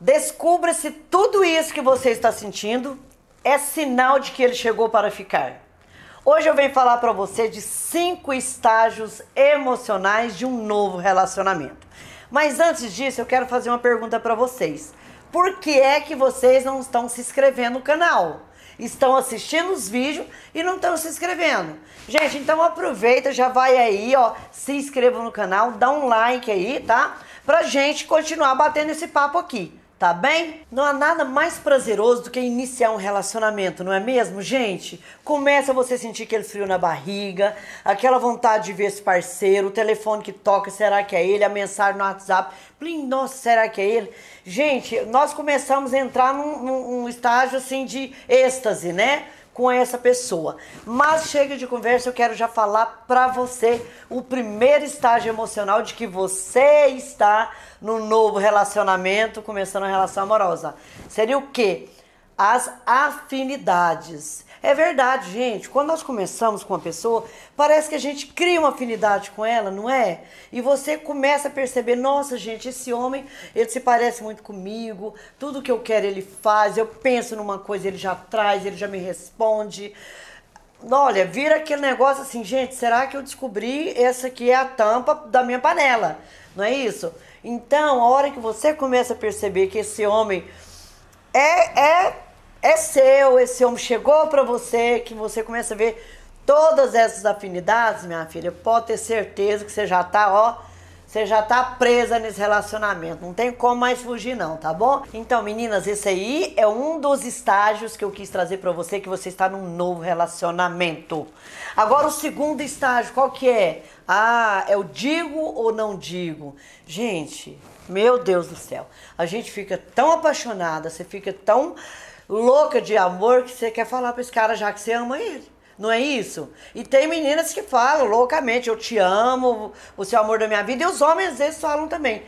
Descubra se tudo isso que você está sentindo é sinal de que ele chegou para ficar. Hoje eu venho falar para você de cinco estágios emocionais de um novo relacionamento. Mas antes disso, eu quero fazer uma pergunta para vocês. Por que é que vocês não estão se inscrevendo no canal? Estão assistindo os vídeos e não estão se inscrevendo. Gente, então aproveita, já vai aí, ó, se inscreva no canal, dá um like aí, tá? Pra gente continuar batendo esse papo aqui tá bem? Não há nada mais prazeroso do que iniciar um relacionamento, não é mesmo, gente? Começa você sentir aquele frio na barriga, aquela vontade de ver esse parceiro, o telefone que toca, será que é ele? A mensagem no WhatsApp, plim, nossa, será que é ele? Gente, nós começamos a entrar num, num, num estágio assim de êxtase, né? com essa pessoa. Mas chega de conversa, eu quero já falar para você o primeiro estágio emocional de que você está no novo relacionamento, começando a relação amorosa. Seria o quê? As afinidades. É verdade, gente. Quando nós começamos com uma pessoa, parece que a gente cria uma afinidade com ela, não é? E você começa a perceber, nossa, gente, esse homem, ele se parece muito comigo. Tudo que eu quero ele faz. Eu penso numa coisa, ele já traz, ele já me responde. Olha, vira aquele negócio assim, gente, será que eu descobri essa aqui é a tampa da minha panela? Não é isso? Então, a hora que você começa a perceber que esse homem é, é é seu, esse homem chegou para você, que você começa a ver todas essas afinidades, minha filha, pode ter certeza que você já tá, ó, você já tá presa nesse relacionamento, não tem como mais fugir não, tá bom? Então, meninas, esse aí é um dos estágios que eu quis trazer para você que você está num novo relacionamento. Agora o segundo estágio, qual que é? Ah, é o digo ou não digo. Gente, meu Deus do céu. A gente fica tão apaixonada, você fica tão louca de amor que você quer falar para esse cara já que você ama ele. Não é isso? E tem meninas que falam loucamente, eu te amo, você é o amor da minha vida, e os homens às vezes falam também.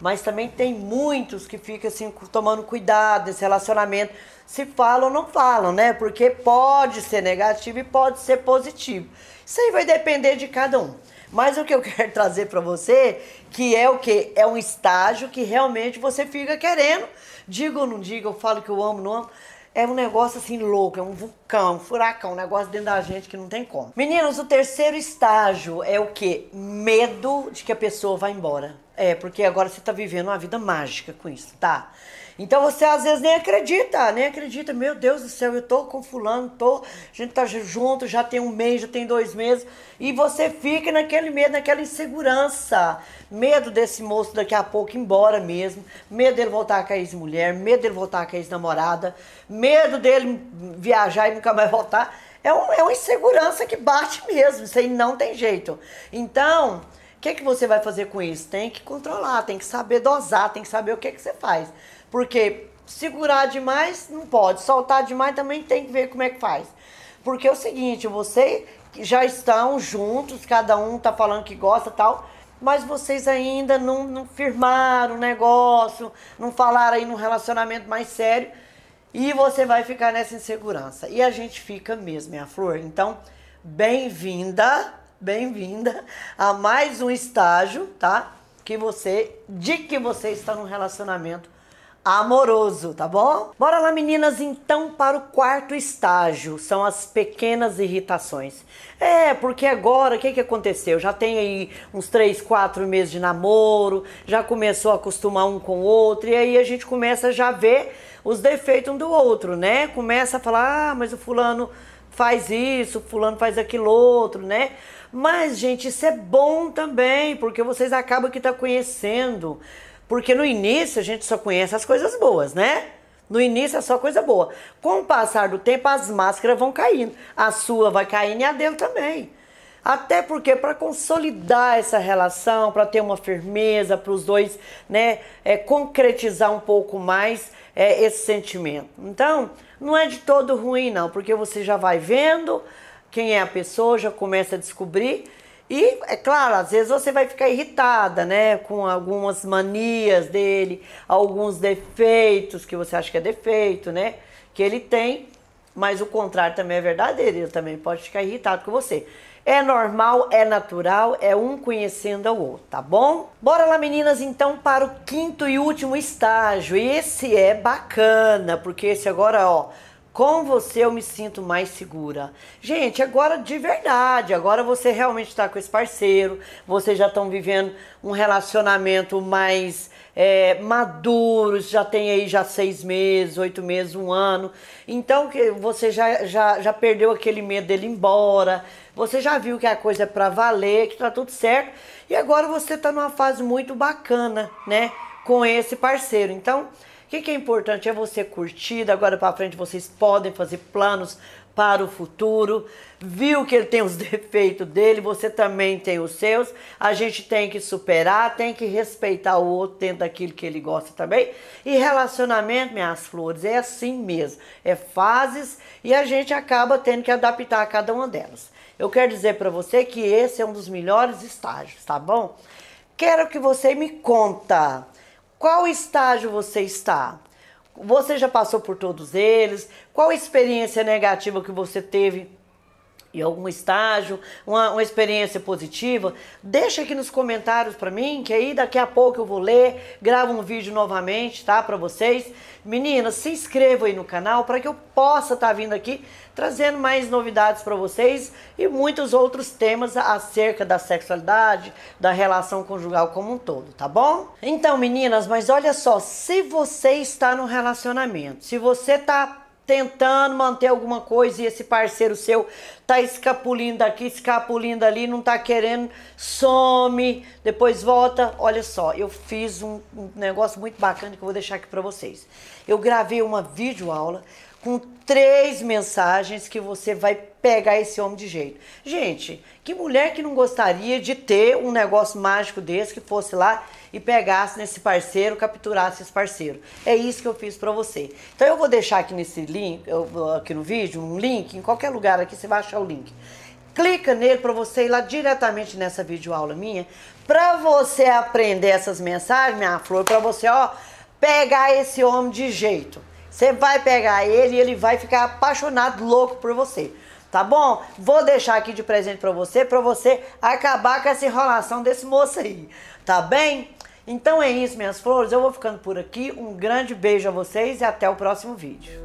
Mas também tem muitos que ficam assim, tomando cuidado nesse relacionamento, se falam ou não falam, né? Porque pode ser negativo e pode ser positivo. Isso aí vai depender de cada um. Mas o que eu quero trazer para você, que é o que é um estágio que realmente você fica querendo, diga ou não diga, eu falo que eu amo, ou não amo. É um negócio assim louco, é um vulcão, um furacão, um negócio dentro da gente que não tem como. Meninos, o terceiro estágio é o que? Medo de que a pessoa vá embora. É, porque agora você está vivendo uma vida mágica com isso, tá? Então você às vezes nem acredita, nem acredita, meu Deus do céu, eu tô com fulano, tô, a gente tá junto, já tem um mês, já tem dois meses, e você fica naquele medo, naquela insegurança, medo desse moço daqui a pouco ir embora mesmo, medo dele voltar com a ex-mulher, medo dele voltar com a ex-namorada, medo dele viajar e nunca mais voltar. É, um, é uma insegurança que bate mesmo, isso aí não tem jeito. Então, que que você vai fazer com isso? Tem que controlar, tem que saber dosar, tem que saber o que que você faz. Porque segurar demais não pode, soltar demais também tem que ver como é que faz. Porque é o seguinte, você já estão juntos, cada um tá falando que gosta tal, mas vocês ainda não, não firmaram o negócio, não falaram aí num relacionamento mais sério. E você vai ficar nessa insegurança. E a gente fica mesmo, minha a flor. Então, bem-vinda bem-vinda a mais um estágio, tá? Que você, de que você está num relacionamento amoroso, tá bom? Bora lá, meninas, então para o quarto estágio, são as pequenas irritações. É, porque agora, o que, que aconteceu? Já tem aí uns três, quatro meses de namoro, já começou a acostumar um com o outro, e aí a gente começa já a ver os defeitos um do outro, né? Começa a falar, ah, mas o fulano faz isso, fulano faz aquilo outro, né? Mas, gente, isso é bom também, porque vocês acabam que tá conhecendo. Porque no início a gente só conhece as coisas boas, né? No início é só coisa boa. Com o passar do tempo, as máscaras vão caindo. A sua vai caindo e a dele também. Até porque para consolidar essa relação, para ter uma firmeza, para os dois né, é, concretizar um pouco mais é, esse sentimento. Então, não é de todo ruim, não, porque você já vai vendo, quem é a pessoa, já começa a descobrir. E, é claro, às vezes você vai ficar irritada, né? Com algumas manias dele, alguns defeitos que você acha que é defeito, né? Que ele tem, mas o contrário também é verdadeiro, ele também pode ficar irritado com você. É normal, é natural, é um conhecendo ao outro, tá bom? Bora lá, meninas, então, para o quinto e último estágio. E esse é bacana, porque esse agora, ó, com você eu me sinto mais segura. Gente, agora de verdade, agora você realmente está com esse parceiro, vocês já estão vivendo um relacionamento mais é, maduro, já tem aí já seis meses, oito meses, um ano. Então que você já, já, já perdeu aquele medo dele ir embora, você já viu que a coisa é para valer, que tá tudo certo. E agora você está numa fase muito bacana, né? Com esse parceiro. Então que, que é importante? É você curtir. Agora para frente vocês podem fazer planos para o futuro. Viu que ele tem os defeitos dele, você também tem os seus. A gente tem que superar, tem que respeitar o outro dentro daquilo que ele gosta também. E relacionamento, minhas flores, é assim mesmo. É fases e a gente acaba tendo que adaptar a cada uma delas. Eu quero dizer para você que esse é um dos melhores estágios, tá bom? Quero que você me conta qual estágio você está? Você já passou por todos eles? Qual experiência negativa que você teve e algum estágio, uma, uma, experiência positiva, deixa aqui nos comentários para mim, que aí daqui a pouco eu vou ler, gravo um vídeo novamente, tá, para vocês. Meninas, se inscrevam aí no canal para que eu possa estar tá vindo aqui trazendo mais novidades para vocês e muitos outros temas acerca da sexualidade, da relação conjugal como um todo, tá bom? Então, meninas, mas olha só, se você está no relacionamento, se você está tentando manter alguma coisa e esse parceiro seu tá escapulindo aqui, escapulindo ali, não tá querendo, some, depois volta. Olha só, eu fiz um, um negócio muito bacana que eu vou deixar aqui para vocês. Eu gravei uma videoaula com três mensagens que você vai pegar esse homem de jeito. Gente, que mulher que não gostaria de ter um negócio mágico desse que fosse lá e pegasse nesse parceiro, capturasse esse parceiro. É isso que eu fiz para você. Então eu vou deixar aqui nesse link, aqui no vídeo, um link, em qualquer lugar aqui você vai achar o link. Clica nele para você ir lá diretamente nessa videoaula minha, para você aprender essas mensagens, minha flor, para você, ó, pegar esse homem de jeito. Você vai pegar ele e ele vai ficar apaixonado, louco por você. Tá bom? Vou deixar aqui de presente para você, para você acabar com essa enrolação desse moço aí. Tá bem? Então é isso, minhas flores. Eu vou ficando por aqui. Um grande beijo a vocês e até o próximo vídeo.